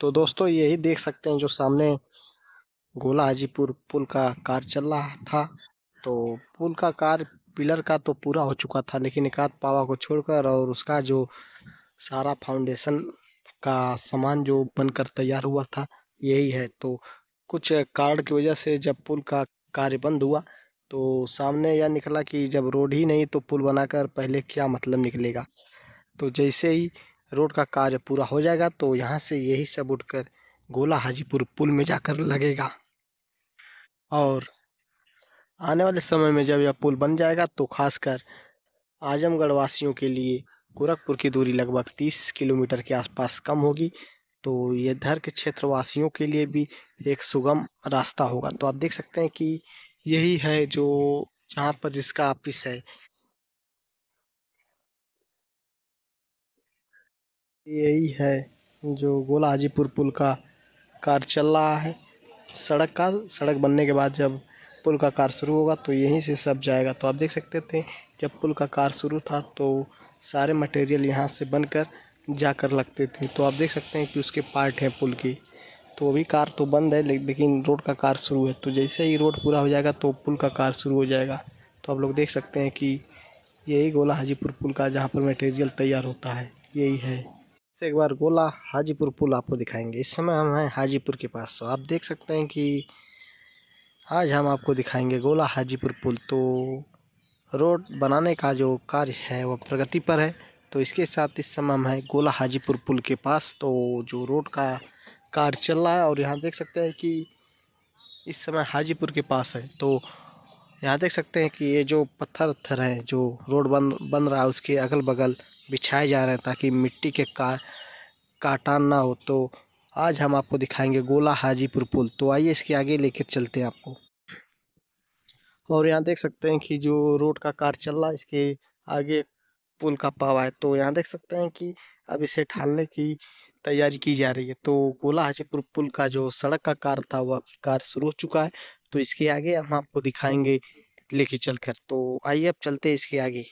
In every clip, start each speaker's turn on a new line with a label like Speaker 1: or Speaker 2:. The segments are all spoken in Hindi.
Speaker 1: तो दोस्तों यही देख सकते हैं जो सामने गोला हाजीपुर पुल का कार चल रहा था तो पुल का कार पिलर का तो पूरा हो चुका था लेकिन एक आध पावा को छोड़कर और उसका जो सारा फाउंडेशन का सामान जो बनकर तैयार हुआ था यही है तो कुछ कारण की वजह से जब पुल का कार्य बंद हुआ तो सामने यह निकला कि जब रोड ही नहीं तो पुल बनाकर पहले क्या मतलब निकलेगा तो जैसे ही रोड का कार्य पूरा हो जाएगा तो यहाँ से यही सब उठकर गोला हाजीपुर पुल में जाकर लगेगा और आने वाले समय में जब यह पुल बन जाएगा तो खासकर आजमगढ़ वासियों के लिए गोरखपुर की दूरी लगभग 30 किलोमीटर के आसपास कम होगी तो ये धर के क्षेत्रवासियों के लिए भी एक सुगम रास्ता होगा तो आप देख सकते हैं कि यही है जो यहाँ पर जिसका ऑफिस है यही है जो गोला हाजीपुर पुल का कार्य चल रहा है सड़क का सड़क बनने के बाद जब पुल का कार्य शुरू होगा तो यहीं से सब जाएगा तो आप देख सकते थे जब पुल का कार्य शुरू था तो सारे मटेरियल यहाँ से बनकर जाकर लगते थे तो आप देख सकते हैं कि उसके पार्ट हैं पुल की तो अभी कार तो बंद है लेकिन रोड का कार शुरू है तो जैसे ही रोड पूरा हो जाएगा तो पुल का कार शुरू हो जाएगा तो आप लोग देख सकते हैं कि यही गोला हाजीपुर पुल का जहाँ पर मटेरियल तैयार होता है यही है से तो एक बार गोला हाजीपुर पुल आपको दिखाएंगे इस समय हम हैं हाजीपुर के पास तो आप देख सकते हैं कि आज हम आपको दिखाएंगे गोला हाजीपुर पुल तो रोड बनाने का जो कार्य है वह प्रगति पर है तो इसके साथ इस समय हम हैं गोला हाजीपुर पुल के पास तो जो रोड का कार्य चल रहा है और यहाँ देख सकते हैं कि इस समय हाजीपुर के पास है तो यहाँ देख सकते हैं कि ये जो पत्थर उत्थर हैं जो रोड बन बन रहा है उसके अगल बगल बिछाए जा रहे हैं ताकि मिट्टी के का काटान ना हो तो आज हम आपको दिखाएंगे गोला हाजीपुर पुल तो आइए इसके आगे लेकर चलते हैं आपको और यहाँ देख सकते हैं कि जो रोड का कार चल रहा है इसके आगे पुल का पावा है तो यहाँ देख सकते हैं कि अब इसे ढालने की तैयारी की जा रही है तो गोला हाजीपुर पुल का जो सड़क का कार था वह कार शुरू हो चुका है तो इसके आगे हम आपको दिखाएंगे लेके चलकर तो आइए अब चलते हैं इसके आगे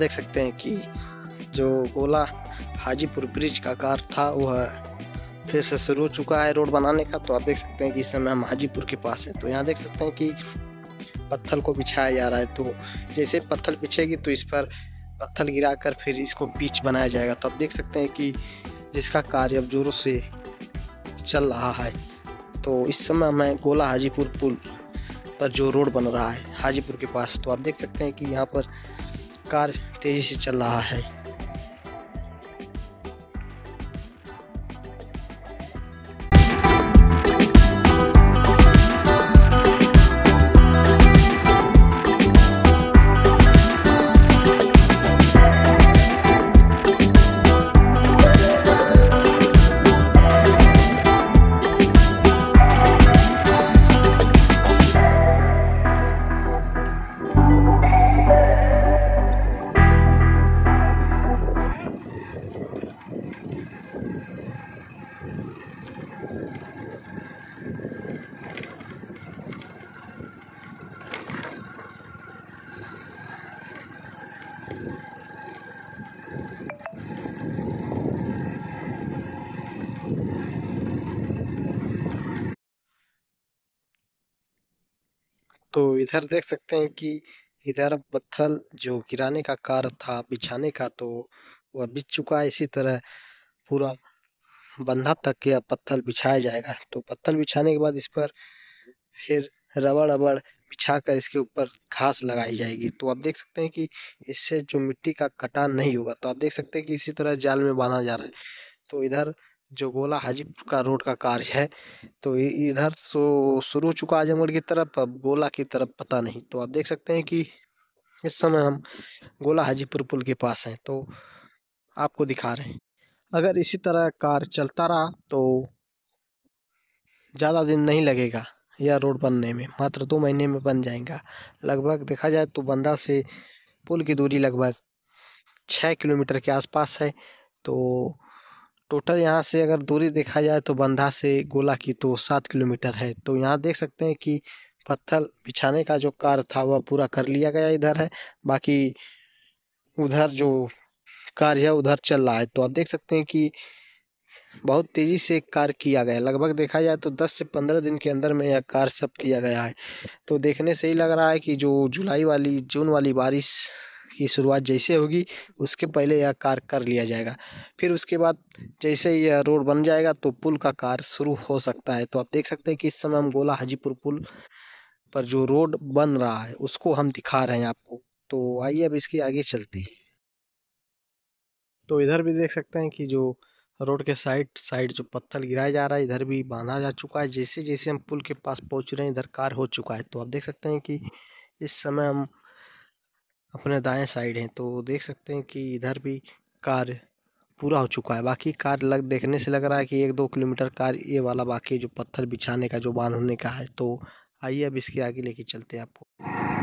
Speaker 1: देख सकते हैं कि जो गोला हाजीपुर ब्रिज का कार था वह फिर से शुरू हो चुका है रोड बनाने का तो आप देख सकते हैं कि इस समय हम हाजीपुर के पास हैं तो यहाँ देख सकते हैं कि पत्थर को बिछाया जा रहा है तो जैसे पत्थर बिछेगी तो इस पर पत्थर गिरा कर फिर इसको बीच बनाया जाएगा तो आप देख सकते हैं कि जिसका कार्य अब जोरों से चल रहा है तो इस समय मैं गोला हाजीपुर पुल पर जो रोड बन रहा है हाजीपुर के पास तो आप देख सकते हैं कि यहाँ पर कार तेज़ी से चल रहा है तो इधर देख सकते हैं कि इधर पत्थर जो गिराने का कार्य था बिछाने का तो वह बिछ चुका है इसी तरह पूरा बंधा तक यह पत्थर बिछाया जाएगा तो पत्थर बिछाने के बाद इस पर फिर रबड़ अबड़ बिछा कर इसके ऊपर घास लगाई जाएगी तो आप देख सकते हैं कि इससे जो मिट्टी का कटान नहीं होगा तो आप देख सकते हैं कि इसी तरह जाल में बांधा जा रहा है तो इधर जो गोला हाजीपुर हम्म। का रोड का कार्य है तो इधर सो शुरू हो चुका आजमगढ़ की तरफ अब गोला की तरफ पता नहीं तो आप देख सकते हैं कि इस समय हम गोला हाजीपुर पुल के पास हैं तो आपको दिखा रहे हैं अगर इसी तरह कार चलता रहा तो ज़्यादा दिन नहीं लगेगा यह रोड बनने में मात्र दो महीने में बन जाएगा लगभग देखा जाए तो बंदा से पुल की दूरी लगभग छः किलोमीटर के आसपास है तो टोटल यहाँ से अगर दूरी देखा जाए तो बंधा से गोला की तो सात किलोमीटर है तो यहाँ देख सकते हैं कि पत्थर बिछाने का जो कार्य था वह पूरा कर लिया गया इधर है बाकी उधर जो कार्य है उधर चल रहा है तो आप देख सकते हैं कि बहुत तेज़ी से कार्य किया गया लगभग देखा जाए तो 10 से 15 दिन के अंदर में यह कार्य सब किया गया है तो देखने से ही लग रहा है कि जो जुलाई वाली जून वाली बारिश की शुरुआत जैसे होगी उसके पहले यह कार्य कर लिया जाएगा फिर उसके बाद जैसे यह रोड बन जाएगा तो पुल का कार्य शुरू हो सकता है तो आप देख सकते हैं कि इस समय हम गोला हाजीपुर पुल पर जो रोड बन रहा है उसको हम दिखा रहे हैं आपको तो आइए अब इसके आगे चलते हैं तो इधर भी देख सकते हैं कि जो रोड के साइड साइड जो पत्थर गिराया जा रहा है इधर भी बांधा जा चुका है जैसे जैसे हम पुल के पास पहुंच रहे हैं इधर कार हो चुका है तो आप देख सकते हैं कि इस समय हम अपने दाएं साइड हैं तो देख सकते हैं कि इधर भी कार्य पूरा हो चुका है बाकी कार लग देखने से लग रहा है कि एक दो किलोमीटर कार ये वाला बाकी जो पत्थर बिछाने का जो बांधने का है तो आइए अब इसके आगे लेके चलते हैं आपको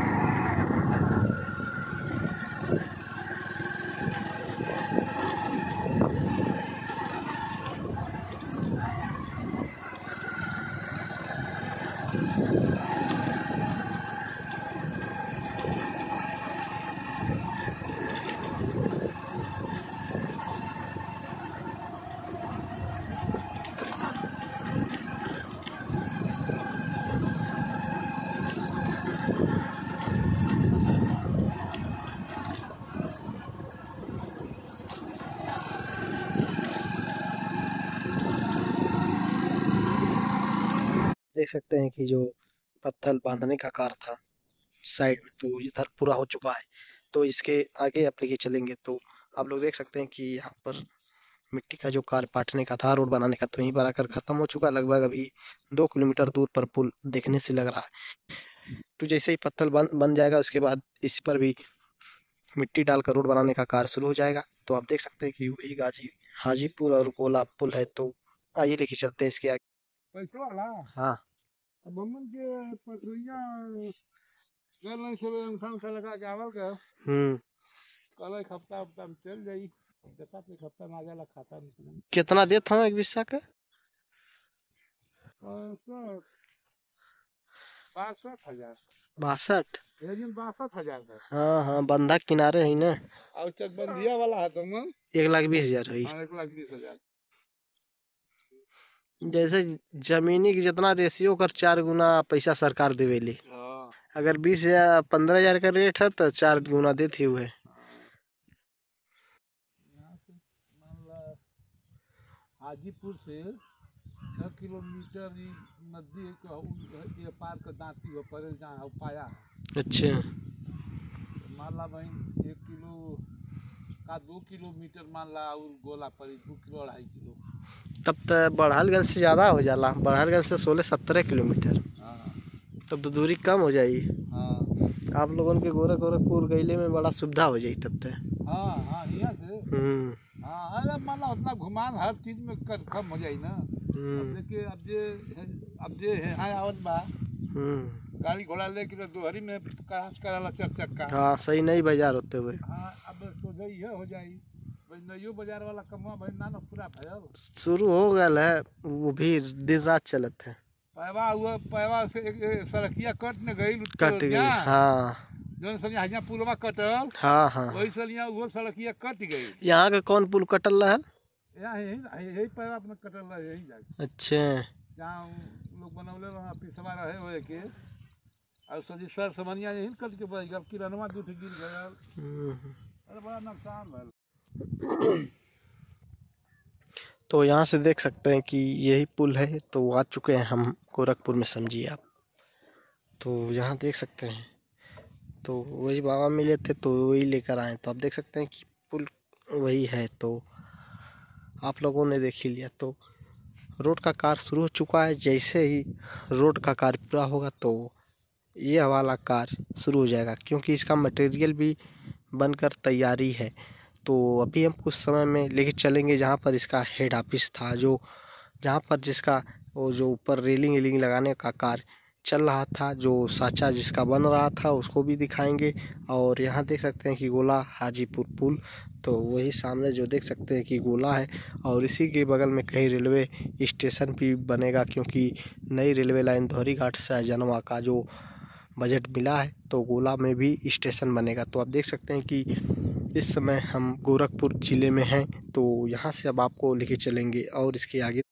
Speaker 1: देख सकते हैं कि जो पत्थर बांधने का कार था साइड में तो इधर पूरा हो चुका है तो इसके आगे आप लेके चलेंगे तो आप लोग देख सकते हैं कि यहाँ पर मिट्टी का जो कार पाटने का था रोड बनाने का तो यहीं पर आकर ख़त्म हो चुका लगभग अभी दो किलोमीटर दूर पर पुल देखने से लग रहा है तो जैसे ही पत्थर बन बन जाएगा उसके बाद इस पर भी मिट्टी डालकर रोड बनाने का कार्य शुरू हो जाएगा तो आप देख सकते हैं कि वही गाजी हाजीपुर और गोला पुल है तो आइए लेके चलते हैं इसके
Speaker 2: आगे हाँ से लगा चावल का हम्म कल एक हफ्ता हफ्ता चल जाई देखा तो एक हफ्ता जाला खाता
Speaker 1: कितना दे था एक बिस्सा का
Speaker 2: बासठ हजार बासठ बासठ हजार का
Speaker 1: हाँ हाँ बंधा किनारे है ना
Speaker 2: वाला है तो
Speaker 1: एक लाख बीस हजार हुई हाँ,
Speaker 2: एक लाख बीस हजार
Speaker 1: जैसे जमीनी की जितना रेशियो कर चार गुना पैसा सरकार देवेली हाँ। अगर बीस हजार पंद्रह हजार का रेट है तो चार गुना देती हुए
Speaker 2: हाजीपुर से छः किलोमीटर नदी के पार का दाती हुआ पड़े जहाँ पाया अच्छा माला बहन एक किलो का दो किलोमीटर माला और गोला पड़ी दो किलो अढ़ाई किलो
Speaker 1: तब तो बढ़हलगंज से ज़्यादा हो जाला बढ़हलगंज से सोलह सत्रह किलोमीटर हाँ। तब तो दूरी कम हो जाएगी हाँ। आप लोगों के गोरख गोरखपुर गैले में बड़ा सुविधा हो जाएगी तब तक तो।
Speaker 2: हाँ, हम्म। उतना घुमान हर चीज में कम हो ना हम्म। देखिए अब जे अब जे है आवत बा
Speaker 1: हम्म।
Speaker 2: गाड़ी घोड़ा लेके तो दोहरी में हाँ
Speaker 1: सही नहीं बाजार होते हुए हाँ
Speaker 2: अब तो हो जाए शुरू
Speaker 1: हो गया है वो भी दिन रात चलत है
Speaker 2: कट गई हाँ जौन सलिया पुलवा कटल हाँ हाँ वही सलिया वो सड़किया कट गई
Speaker 1: यहाँ का कौन पुल कटल रहा है
Speaker 2: यही यही पैवा कटल रहा यही
Speaker 1: जाके अच्छा
Speaker 2: यहाँ लोग बनौले रहा पिसवा रहे हुए के और सजी सर समनिया यही कट के बच गल किरनवा दूठ गिर गया हम्म।
Speaker 1: अरे
Speaker 2: बड़ा नुकसान भल
Speaker 1: तो यहाँ से देख सकते हैं कि यही पुल है तो आ चुके हैं हम गोरखपुर में समझिए आप तो यहाँ देख सकते हैं तो वही बाबा मिले थे तो वही लेकर आए तो आप देख सकते हैं कि पुल वही है तो आप लोगों ने देख ही लिया तो रोड का कार्य शुरू हो चुका है जैसे ही रोड का कार्य पूरा होगा तो ये वाला कार्य शुरू हो जाएगा क्योंकि इसका मटेरियल भी बनकर तैयारी है तो अभी हम कुछ समय में लेके चलेंगे जहाँ पर इसका हेड ऑफिस था जो जहाँ पर जिसका वो जो ऊपर रेलिंग वेलिंग लगाने का कार्य चल रहा था जो साचा जिसका बन रहा था उसको भी दिखाएंगे और यहाँ देख सकते हैं कि गोला हाजीपुर पुल तो वही सामने जो देख सकते हैं कि गोला है और इसी के बगल में कहीं रेलवे स्टेशन भी बनेगा क्योंकि नई रेलवे लाइन धोरी घाट से जनवा का जो बजट मिला है तो गोला में भी स्टेशन बनेगा तो आप देख सकते हैं कि इस समय हम गोरखपुर ज़िले में हैं तो यहाँ से अब आपको लेके चलेंगे और इसके आगे